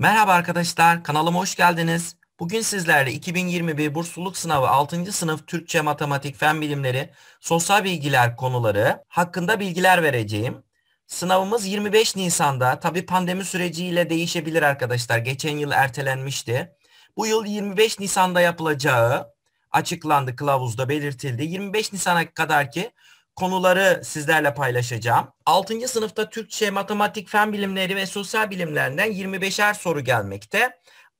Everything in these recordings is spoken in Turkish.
Merhaba arkadaşlar, kanalıma hoş geldiniz. Bugün sizlerle 2021 Bursluluk Sınavı 6. sınıf Türkçe, Matematik, Fen Bilimleri, Sosyal Bilgiler konuları hakkında bilgiler vereceğim. Sınavımız 25 Nisan'da, tabi pandemi süreciyle değişebilir arkadaşlar. Geçen yıl ertelenmişti. Bu yıl 25 Nisan'da yapılacağı açıklandı, kılavuzda belirtildi. 25 Nisan'a kadar ki konuları sizlerle paylaşacağım. 6. sınıfta Türkçe, matematik, fen bilimleri ve sosyal Bilimlerden 25'er soru gelmekte.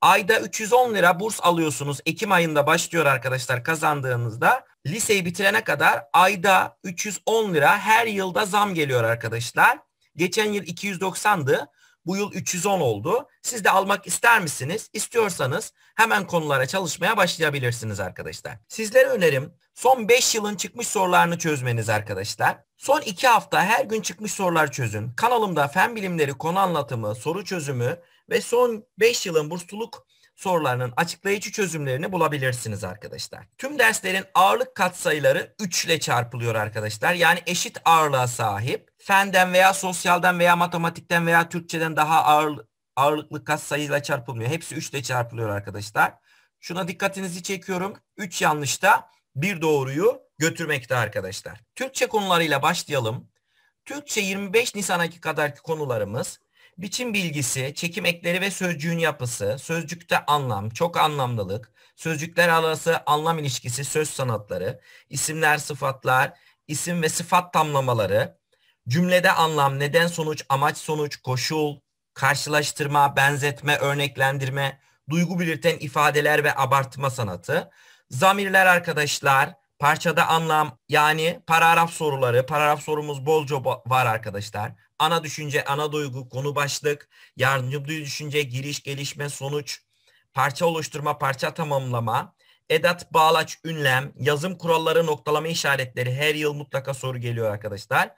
Ayda 310 lira burs alıyorsunuz. Ekim ayında başlıyor arkadaşlar kazandığınızda. Liseyi bitirene kadar ayda 310 lira her yılda zam geliyor arkadaşlar. Geçen yıl 290'dı. Bu yıl 310 oldu. Siz de almak ister misiniz? İstiyorsanız hemen konulara çalışmaya başlayabilirsiniz arkadaşlar. Sizlere önerim son 5 yılın çıkmış sorularını çözmeniz arkadaşlar. Son 2 hafta her gün çıkmış sorular çözün. Kanalımda fen bilimleri konu anlatımı, soru çözümü ve son 5 yılın bursluluk sorularının açıklayıcı çözümlerini bulabilirsiniz arkadaşlar. Tüm derslerin ağırlık katsayıları 3 ile çarpılıyor arkadaşlar. Yani eşit ağırlığa sahip fenden veya sosyalden veya matematikten veya Türkçeden daha ağır, ağırlıklı kas sayıyla çarpılmıyor. Hepsi 3 ile çarpılıyor arkadaşlar. Şuna dikkatinizi çekiyorum. 3 yanlışta bir doğruyu götürmekte arkadaşlar. Türkçe konularıyla başlayalım. Türkçe 25 Nisan'a kadarki konularımız biçim bilgisi, çekim ekleri ve sözcüğün yapısı, sözcükte anlam, çok anlamlılık, sözcükler arası anlam ilişkisi, söz sanatları, isimler, sıfatlar, isim ve sıfat tamlamaları, Cümlede anlam, neden sonuç, amaç sonuç, koşul, karşılaştırma, benzetme, örneklendirme, duygu belirten ifadeler ve abartma sanatı. Zamirler arkadaşlar, parçada anlam yani paragraf soruları, paragraf sorumuz bolca var arkadaşlar. Ana düşünce, ana duygu, konu başlık, yardımcı düşünce, giriş, gelişme, sonuç, parça oluşturma, parça tamamlama, edat, bağlaç, ünlem, yazım kuralları, noktalama işaretleri her yıl mutlaka soru geliyor arkadaşlar.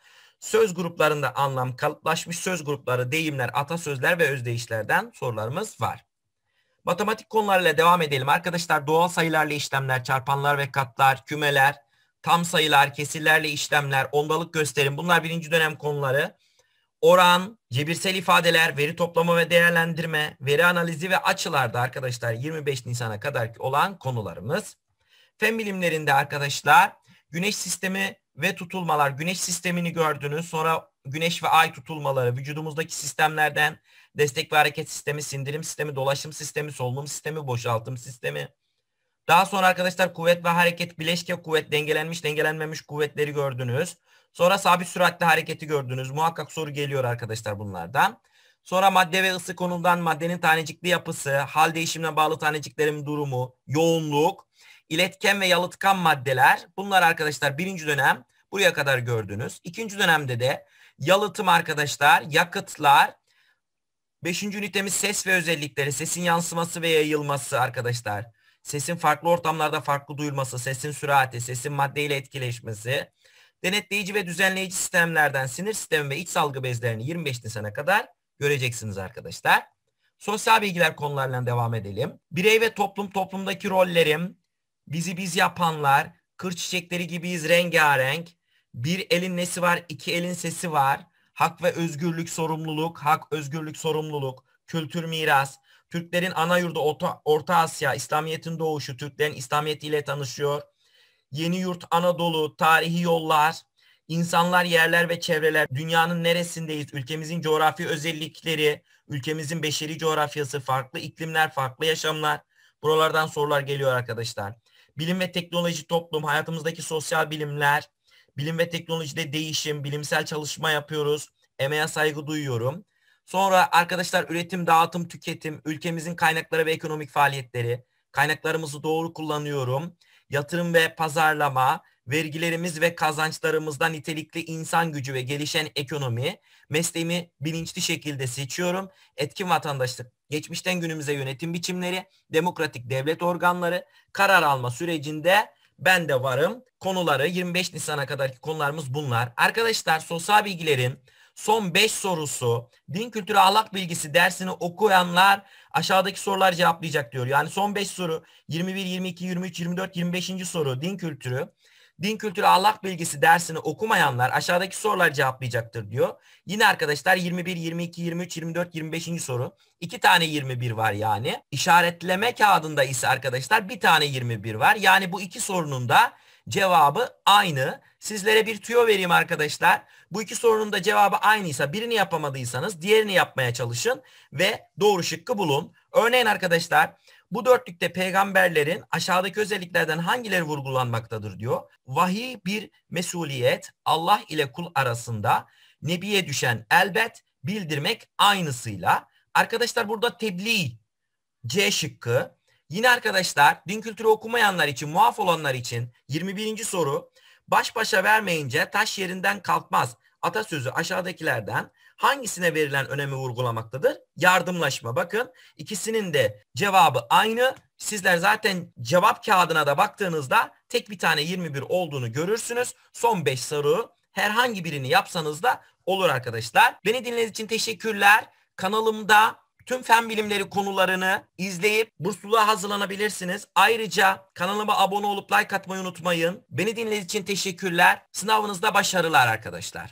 Söz gruplarında anlam kalıplaşmış söz grupları, deyimler, atasözler ve özdeyişlerden sorularımız var. Matematik konularıyla devam edelim. Arkadaşlar doğal sayılarla işlemler, çarpanlar ve katlar, kümeler, tam sayılar, kesirlerle işlemler, ondalık gösterim bunlar birinci dönem konuları. Oran, cebirsel ifadeler, veri toplama ve değerlendirme, veri analizi ve açılarda arkadaşlar 25 Nisan'a kadar olan konularımız. Fen bilimlerinde arkadaşlar güneş sistemi ve tutulmalar, güneş sistemini gördünüz. Sonra güneş ve ay tutulmaları, vücudumuzdaki sistemlerden destek ve hareket sistemi, sindirim sistemi, dolaşım sistemi, solunum sistemi, boşaltım sistemi. Daha sonra arkadaşlar kuvvet ve hareket, bileşke kuvvet, dengelenmiş, dengelenmemiş kuvvetleri gördünüz. Sonra sabit süratli hareketi gördünüz. Muhakkak soru geliyor arkadaşlar bunlardan. Sonra madde ve ısı konumdan maddenin tanecikli yapısı, hal değişimine bağlı taneciklerin durumu, yoğunluk, iletken ve yalıtkan maddeler. Bunlar arkadaşlar birinci dönem buraya kadar gördünüz. İkinci dönemde de yalıtım arkadaşlar, yakıtlar. Beşinci ünitemiz ses ve özellikleri, sesin yansıması ve yayılması arkadaşlar. Sesin farklı ortamlarda farklı duyulması, sesin sürati, sesin maddeyle etkileşmesi. Denetleyici ve düzenleyici sistemlerden sinir sistemi ve iç salgı bezlerini 25 Nisan'a kadar göreceksiniz arkadaşlar. Sosyal bilgiler konularından devam edelim. Birey ve toplum, toplumdaki rollerim, Bizi biz yapanlar, kır çiçekleri gibiyiz rengarenk. Bir elin nesi var, iki elin sesi var. Hak ve özgürlük, sorumluluk, hak, özgürlük, sorumluluk, kültür, miras. Türklerin ana yurdu Orta, Orta Asya, İslamiyet'in doğuşu, Türklerin İslamiyet ile tanışıyor. Yeni yurt Anadolu, tarihi yollar, insanlar, yerler ve çevreler, dünyanın neresindeyiz, ülkemizin coğrafi özellikleri, ülkemizin beşeri coğrafyası, farklı iklimler, farklı yaşamlar. Buralardan sorular geliyor arkadaşlar bilim ve teknoloji toplum, hayatımızdaki sosyal bilimler, bilim ve teknolojide değişim, bilimsel çalışma yapıyoruz. Emeğe saygı duyuyorum. Sonra arkadaşlar üretim, dağıtım, tüketim, ülkemizin kaynakları ve ekonomik faaliyetleri, kaynaklarımızı doğru kullanıyorum, yatırım ve pazarlama, vergilerimiz ve kazançlarımızda nitelikli insan gücü ve gelişen ekonomi, mesleğimi bilinçli şekilde seçiyorum, etkin vatandaşlık, geçmişten günümüze yönetim biçimleri, demokratik devlet organları, karar alma sürecinde ben de varım. Konuları 25 Nisan'a kadarki konularımız bunlar. Arkadaşlar sosyal bilgilerin son 5 sorusu din kültürü ahlak bilgisi dersini okuyanlar aşağıdaki sorular cevaplayacak diyor. Yani son 5 soru 21, 22, 23, 24, 25. soru din kültürü. Din kültürü ahlak bilgisi dersini okumayanlar aşağıdaki soruları cevaplayacaktır diyor. Yine arkadaşlar 21, 22, 23, 24, 25. soru. iki tane 21 var yani. İşaretleme kağıdında ise arkadaşlar bir tane 21 var. Yani bu iki sorunun da cevabı aynı. Sizlere bir tüyo vereyim arkadaşlar. Bu iki sorunun da cevabı aynıysa birini yapamadıysanız diğerini yapmaya çalışın ve doğru şıkkı bulun. Örneğin arkadaşlar bu dörtlükte peygamberlerin aşağıdaki özelliklerden hangileri vurgulanmaktadır diyor. Vahiy bir mesuliyet Allah ile kul arasında nebiye düşen elbet bildirmek aynısıyla. Arkadaşlar burada tebliğ C şıkkı Yine arkadaşlar din kültürü okumayanlar için, muaf olanlar için 21. soru. Baş başa vermeyince taş yerinden kalkmaz. Atasözü aşağıdakilerden hangisine verilen önemi vurgulamaktadır? Yardımlaşma. Bakın ikisinin de cevabı aynı. Sizler zaten cevap kağıdına da baktığınızda tek bir tane 21 olduğunu görürsünüz. Son 5 soru herhangi birini yapsanız da olur arkadaşlar. Beni dinlediğiniz için teşekkürler. Kanalımda tüm fen bilimleri konularını izleyip bursluluğa hazırlanabilirsiniz. Ayrıca kanalıma abone olup like atmayı unutmayın. Beni dinlediğiniz için teşekkürler. Sınavınızda başarılar arkadaşlar.